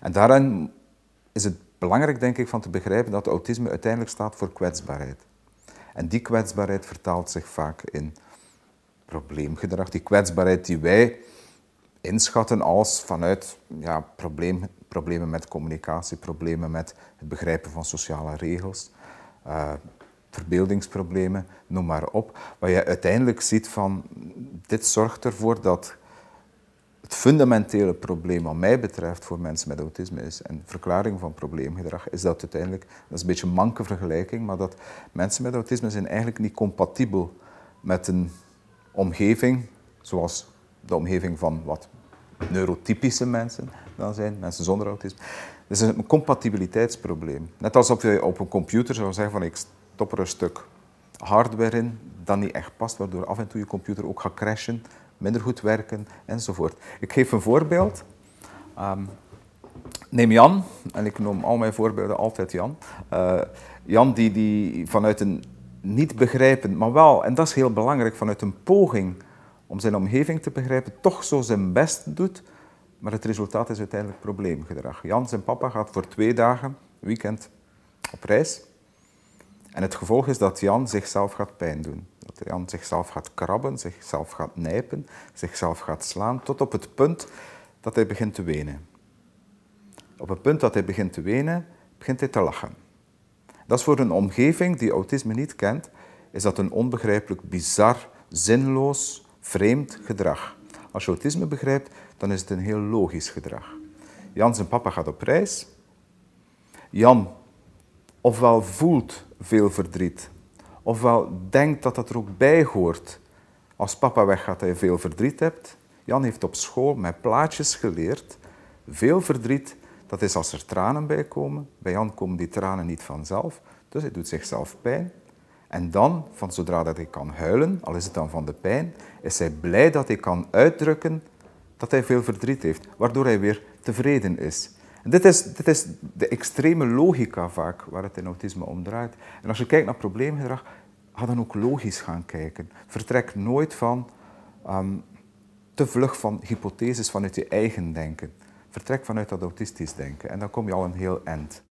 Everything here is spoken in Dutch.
En daarin is het belangrijk, denk ik, van te begrijpen dat autisme uiteindelijk staat voor kwetsbaarheid. En die kwetsbaarheid vertaalt zich vaak in probleemgedrag. Die kwetsbaarheid die wij inschatten als vanuit ja, probleem, problemen met communicatie, problemen met het begrijpen van sociale regels, eh, verbeeldingsproblemen, noem maar op. Wat je uiteindelijk ziet van dit zorgt ervoor dat fundamentele probleem, wat mij betreft, voor mensen met autisme is, en verklaring van probleemgedrag, is dat uiteindelijk, dat is een beetje een manke vergelijking, maar dat mensen met autisme zijn eigenlijk niet compatibel met een omgeving, zoals de omgeving van wat neurotypische mensen dan zijn, mensen zonder autisme. Dus het is een compatibiliteitsprobleem. Net alsof je op een computer zou zeggen van ik stop er een stuk hardware in dat niet echt past, waardoor af en toe je computer ook gaat crashen minder goed werken enzovoort. Ik geef een voorbeeld. Ehm, neem Jan, en ik noem al mijn voorbeelden altijd Jan. Eh, Jan die, die vanuit een niet begrijpend, maar wel, en dat is heel belangrijk, vanuit een poging om zijn omgeving te begrijpen, toch zo zijn best doet, maar het resultaat is uiteindelijk probleemgedrag. Jan, zijn papa, gaat voor twee dagen, weekend, op reis. En het gevolg is dat Jan zichzelf gaat pijn doen. Jan zichzelf gaat krabben, zichzelf gaat nijpen, zichzelf gaat slaan, tot op het punt dat hij begint te wenen. Op het punt dat hij begint te wenen, begint hij te lachen. Dat is voor een omgeving die autisme niet kent, is dat een onbegrijpelijk, bizar, zinloos, vreemd gedrag. Als je autisme begrijpt, dan is het een heel logisch gedrag. Jan zijn papa gaat op reis. Jan ofwel voelt veel verdriet ofwel denkt dat dat er ook bij hoort. Als papa weggaat dat je veel verdriet hebt. Jan heeft op school met plaatjes geleerd. Veel verdriet, dat is als er tranen bij komen. Bij Jan komen die tranen niet vanzelf, dus hij doet zichzelf pijn. En dan, van zodra dat hij kan huilen, al is het dan van de pijn, is hij blij dat hij kan uitdrukken dat hij veel verdriet heeft, waardoor hij weer tevreden is. Dit is, dit is de extreme logica vaak waar het in autisme om draait. En als je kijkt naar probleemgedrag, ga dan ook logisch gaan kijken. Vertrek nooit van um, te vlug van hypotheses vanuit je eigen denken. Vertrek vanuit dat autistisch denken en dan kom je al een heel eind.